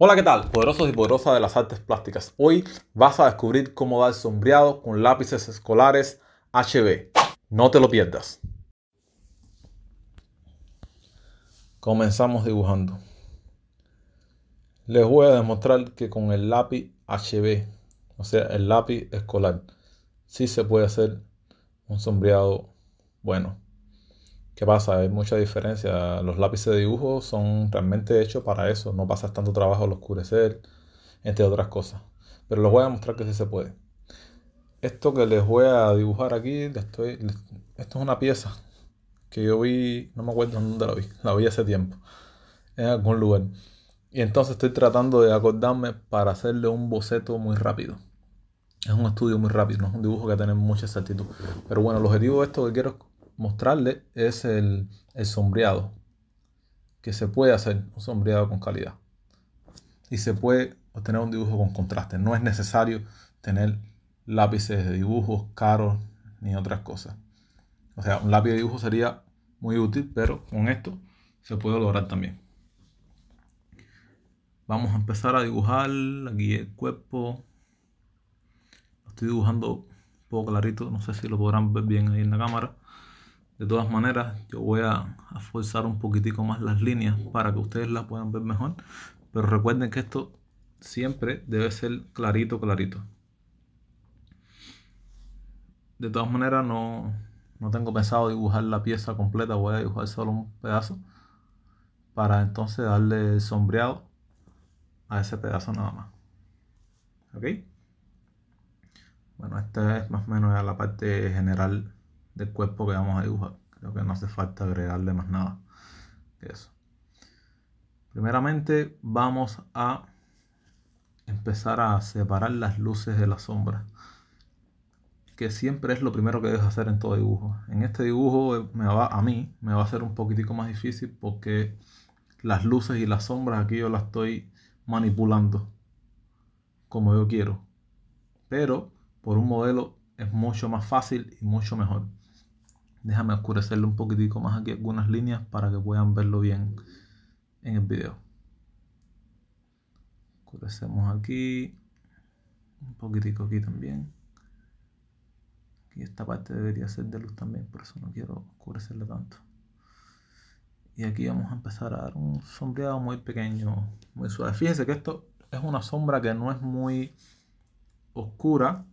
Hola, ¿qué tal? Poderosos y poderosas de las artes plásticas. Hoy vas a descubrir cómo dar sombreado con lápices escolares HB. No te lo pierdas. Comenzamos dibujando. Les voy a demostrar que con el lápiz HB, o sea, el lápiz escolar, sí se puede hacer un sombreado bueno. ¿Qué pasa? Hay mucha diferencia. Los lápices de dibujo son realmente hechos para eso. No pasas tanto trabajo al oscurecer, entre otras cosas. Pero les voy a mostrar que sí se puede. Esto que les voy a dibujar aquí, estoy, esto es una pieza que yo vi, no me acuerdo dónde la vi, la vi hace tiempo, en algún lugar. Y entonces estoy tratando de acordarme para hacerle un boceto muy rápido. Es un estudio muy rápido, no es un dibujo que tiene mucha exactitud. Pero bueno, el objetivo de esto que quiero mostrarle es el, sombreado, que se puede hacer un sombreado con calidad. Y se puede obtener un dibujo con contraste. No es necesario tener lápices de dibujos caros ni otras cosas. O sea, un lápiz de dibujo sería muy útil, pero con esto se puede lograr también. Vamos a empezar a dibujar aquí el cuerpo. estoy dibujando un poco clarito, no sé si lo podrán ver bien ahí en la cámara. De todas maneras, yo voy a, forzar un poquitico más las líneas para que ustedes las puedan ver mejor. Pero recuerden que esto siempre debe ser clarito, clarito. De todas maneras, no, no tengo pensado dibujar la pieza completa. Voy a dibujar solo un pedazo para entonces darle sombreado a ese pedazo nada más. ¿Ok? Bueno, esta es más o menos la parte general del cuerpo que vamos a dibujar. Creo que no hace falta agregarle más nada eso. Primeramente vamos a empezar a separar las luces de las sombras. Que siempre es lo primero que debes hacer en todo dibujo. En este dibujo eh, me va, a mí me va a ser un poquitico más difícil porque las luces y las sombras aquí yo las estoy manipulando como yo quiero. Pero por un modelo es mucho más fácil y mucho mejor. Déjame oscurecerle un poquitico más aquí algunas líneas para que puedan verlo bien en el video. Oscurecemos aquí, un poquitico aquí también. Y esta parte debería ser de luz también, por eso no quiero oscurecerle tanto. Y aquí vamos a empezar a dar un sombreado muy pequeño, muy suave. Fíjense que esto es una sombra que no es muy oscura,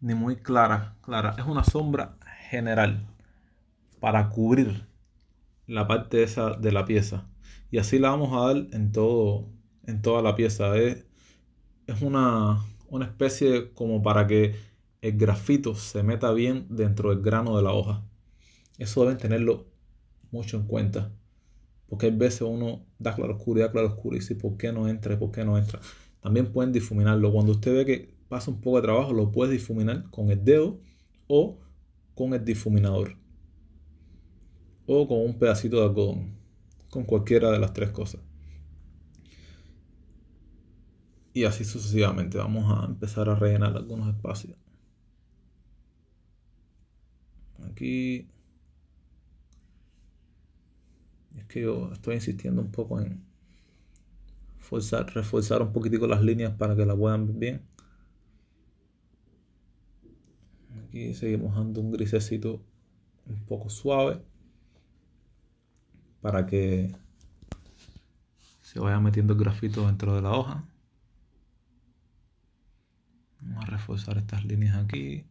ni muy clara. clara. Es una sombra general para cubrir la parte esa de la pieza. Y así la vamos a dar en, todo, en toda la pieza. Es, es una, especie como para que el grafito se meta bien dentro del grano de la hoja. Eso deben tenerlo mucho en cuenta. Porque hay veces uno da claro y da claroscuro y dice, ¿por qué no entra? ¿Por qué no entra? También pueden difuminarlo. Cuando usted ve que pasa un poco de trabajo, lo puedes difuminar con el dedo o con el difuminador o con un pedacito de algodón, con cualquiera de las tres cosas. Y así sucesivamente vamos a empezar a rellenar algunos espacios. Aquí es que yo estoy insistiendo un poco en forzar, reforzar un poquitico las líneas para que la puedan ver bien. y seguimos dando un grisecito un poco suave para que se vaya metiendo el grafito dentro de la hoja. Vamos a reforzar estas líneas aquí,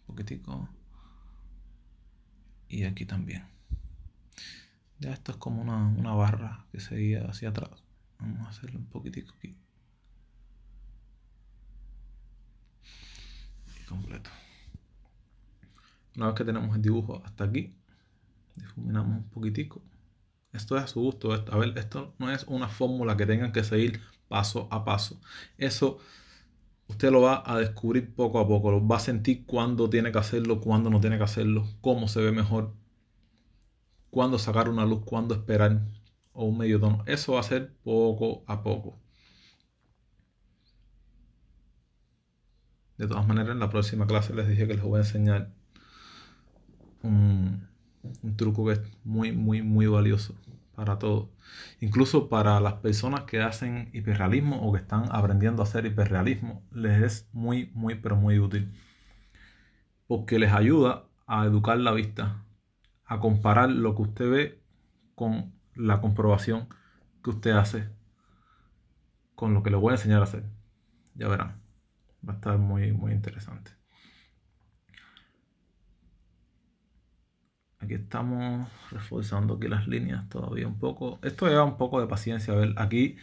un poquitico, y aquí también. Ya esto es como una, una barra que seguía hacia atrás. Vamos a hacerlo un poquitico aquí. Una vez que tenemos el dibujo hasta aquí, difuminamos un poquitico. Esto es a su gusto. A ver, esto no es una fórmula que tengan que seguir paso a paso. Eso usted lo va a descubrir poco a poco. Lo va a sentir cuando tiene que hacerlo, cuando no tiene que hacerlo, cómo se ve mejor, cuándo sacar una luz, cuándo esperar o un medio tono. Eso va a ser poco a poco. De todas maneras, en la próxima clase les dije que les voy a enseñar un, truco que es muy, muy, muy valioso para todos. Incluso para las personas que hacen hiperrealismo o que están aprendiendo a hacer hiperrealismo, les es muy, muy, pero muy útil. Porque les ayuda a educar la vista, a comparar lo que usted ve con la comprobación que usted hace, con lo que le voy a enseñar a hacer. Ya verán va a estar muy, muy interesante. Aquí estamos reforzando aquí las líneas todavía un poco. Esto lleva un poco de paciencia. A ver, aquí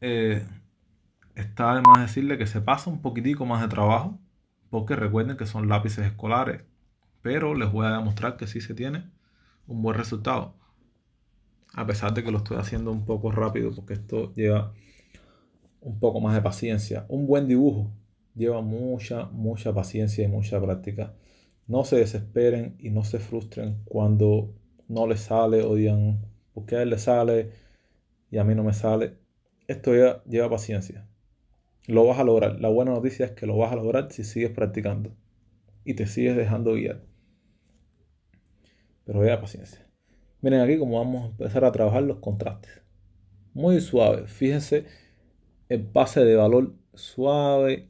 eh, está además decirle que se pasa un poquitico más de trabajo. Porque recuerden que son lápices escolares. Pero les voy a demostrar que sí se tiene un buen resultado. A pesar de que lo estoy haciendo un poco rápido porque esto lleva un poco más de paciencia. Un buen dibujo lleva mucha, mucha paciencia y mucha práctica. No se desesperen y no se frustren cuando no les sale o digan, ¿por a él le sale y a mí no me sale? Esto ya lleva paciencia. Lo vas a lograr. La buena noticia es que lo vas a lograr si sigues practicando y te sigues dejando guiar. Pero vea paciencia. Miren aquí cómo vamos a empezar a trabajar los contrastes. Muy suave. Fíjense el pase de valor suave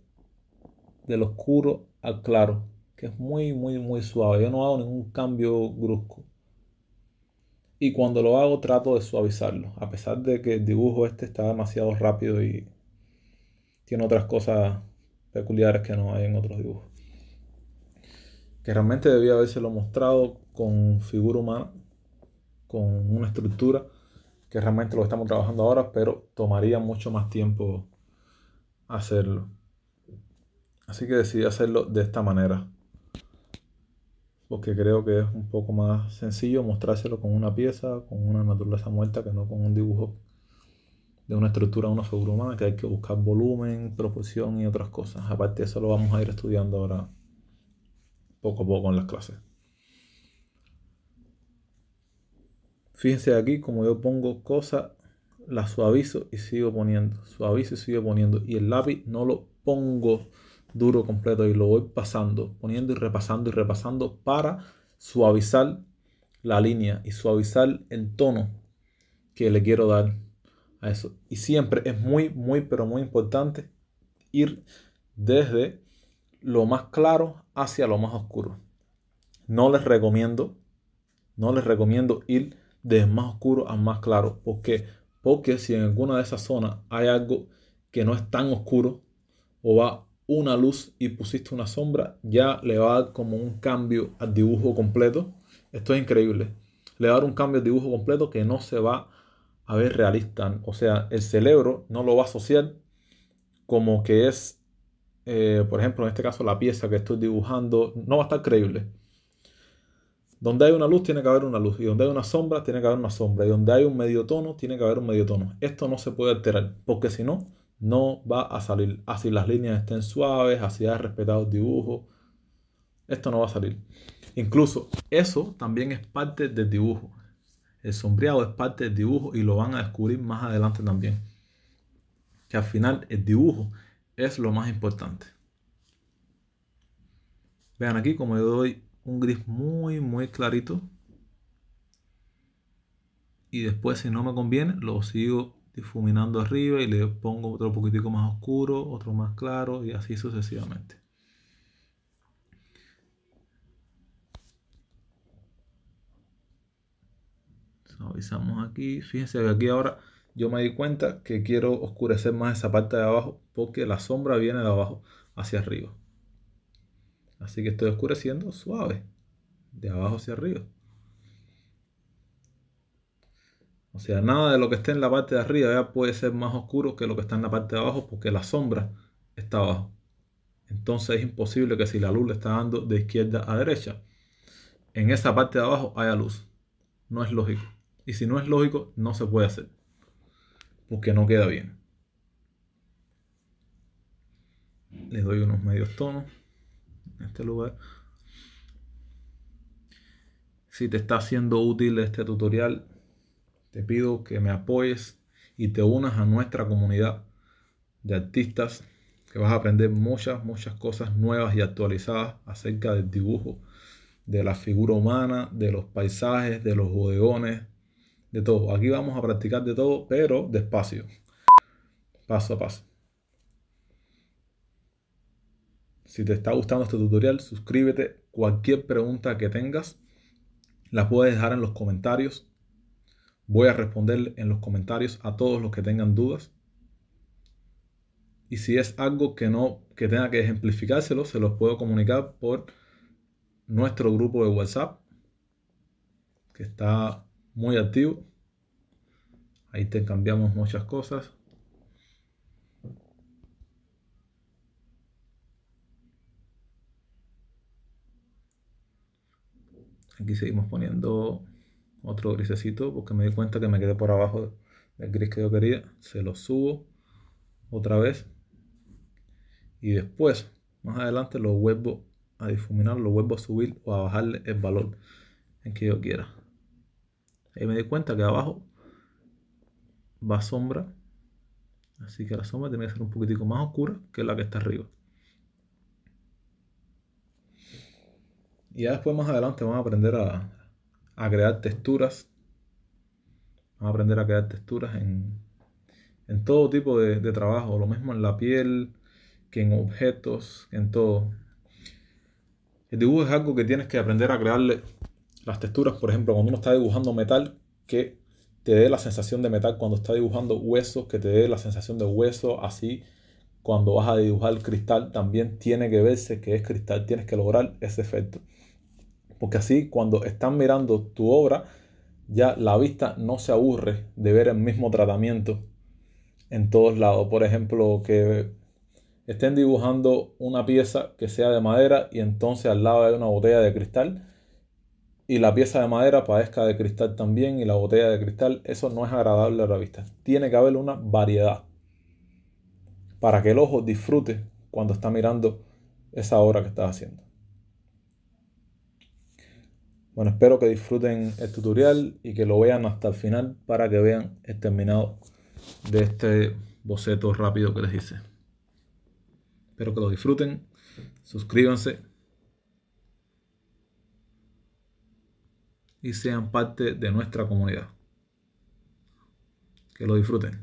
del oscuro al claro, que es muy, muy, muy suave. Yo no hago ningún cambio brusco. Y cuando lo hago trato de suavizarlo, a pesar de que el dibujo este está demasiado rápido y tiene otras cosas peculiares que no hay en otros dibujos. Que realmente debía lo mostrado con figura humana, con una estructura que realmente lo estamos trabajando ahora, pero tomaría mucho más tiempo hacerlo. Así que decidí hacerlo de esta manera. Porque creo que es un poco más sencillo mostrárselo con una pieza, con una naturaleza muerta, que no con un dibujo de una estructura una figura humana, que hay que buscar volumen, proporción y otras cosas. Aparte eso lo vamos a ir estudiando ahora poco a poco en las clases. Fíjense aquí como yo pongo cosas, la suavizo y sigo poniendo. Suavizo y sigo poniendo. Y el lápiz no lo pongo duro completo y lo voy pasando, poniendo y repasando y repasando para suavizar la línea y suavizar el tono que le quiero dar a eso. Y siempre es muy, muy, pero muy importante ir desde lo más claro hacia lo más oscuro. No les recomiendo, no les recomiendo ir de más oscuro a más claro. porque Porque si en alguna de esas zonas hay algo que no es tan oscuro o va una luz y pusiste una sombra, ya le va a dar como un cambio al dibujo completo. Esto es increíble. Le va a dar un cambio al dibujo completo que no se va a ver realista. O sea, el cerebro no lo va a asociar como que es, eh, por ejemplo, en este caso la pieza que estoy dibujando, no va a estar creíble. Donde hay una luz tiene que haber una luz. Y donde hay una sombra tiene que haber una sombra. Y donde hay un medio tono tiene que haber un medio tono. Esto no se puede alterar porque si no, no va a salir. Así las líneas estén suaves, así hay respetado el dibujo. Esto no va a salir. Incluso eso también es parte del dibujo. El sombreado es parte del dibujo y lo van a descubrir más adelante también. Que al final el dibujo es lo más importante. Vean aquí como yo doy un gris muy, muy clarito. Y después, si no me conviene, lo sigo difuminando arriba y le pongo otro poquitico más oscuro, otro más claro y así sucesivamente. Suavizamos aquí. Fíjense que aquí ahora yo me di cuenta que quiero oscurecer más esa parte de abajo porque la sombra viene de abajo hacia arriba. Así que estoy oscureciendo suave, de abajo hacia arriba. O sea, nada de lo que esté en la parte de arriba ya puede ser más oscuro que lo que está en la parte de abajo porque la sombra está abajo. Entonces es imposible que si la luz le está dando de izquierda a derecha, en esa parte de abajo haya luz. No es lógico. Y si no es lógico, no se puede hacer. Porque no queda bien. Le doy unos medios tonos en este lugar. Si te está siendo útil este tutorial, te pido que me apoyes y te unas a nuestra comunidad de artistas que vas a aprender muchas, muchas cosas nuevas y actualizadas acerca del dibujo, de la figura humana, de los paisajes, de los bodegones, de todo. Aquí vamos a practicar de todo, pero despacio, paso a paso. Si te está gustando este tutorial, suscríbete. Cualquier pregunta que tengas, la puedes dejar en los comentarios. Voy a responder en los comentarios a todos los que tengan dudas. Y si es algo que no que tenga que ejemplificárselo, se los puedo comunicar por nuestro grupo de WhatsApp, que está muy activo. Ahí te cambiamos muchas cosas. Aquí seguimos poniendo otro grisecito porque me di cuenta que me quedé por abajo del gris que yo quería. Se lo subo otra vez. Y después, más adelante, lo vuelvo a difuminar, lo vuelvo a subir o a bajarle el valor en que yo quiera. Ahí me di cuenta que abajo va sombra. Así que la sombra tiene que ser un poquitico más oscura que la que está arriba. Y ya después más adelante vamos a aprender a, crear texturas. Vamos a aprender a crear texturas en, todo tipo de, de, trabajo. Lo mismo en la piel, que en objetos, en todo. El dibujo es algo que tienes que aprender a crearle las texturas. Por ejemplo, cuando uno está dibujando metal, que te dé la sensación de metal. Cuando está dibujando huesos, que te dé la sensación de hueso. Así, cuando vas a dibujar cristal, también tiene que verse que es cristal. Tienes que lograr ese efecto porque así cuando están mirando tu obra, ya la vista no se aburre de ver el mismo tratamiento en todos lados. Por ejemplo, que estén dibujando una pieza que sea de madera y entonces al lado hay una botella de cristal y la pieza de madera parezca de cristal también y la botella de cristal, eso no es agradable a la vista. Tiene que haber una variedad para que el ojo disfrute cuando está mirando esa obra que estás haciendo. Bueno, espero que disfruten el tutorial y que lo vean hasta el final para que vean el terminado de este boceto rápido que les hice. Espero que lo disfruten, suscríbanse y sean parte de nuestra comunidad. Que lo disfruten.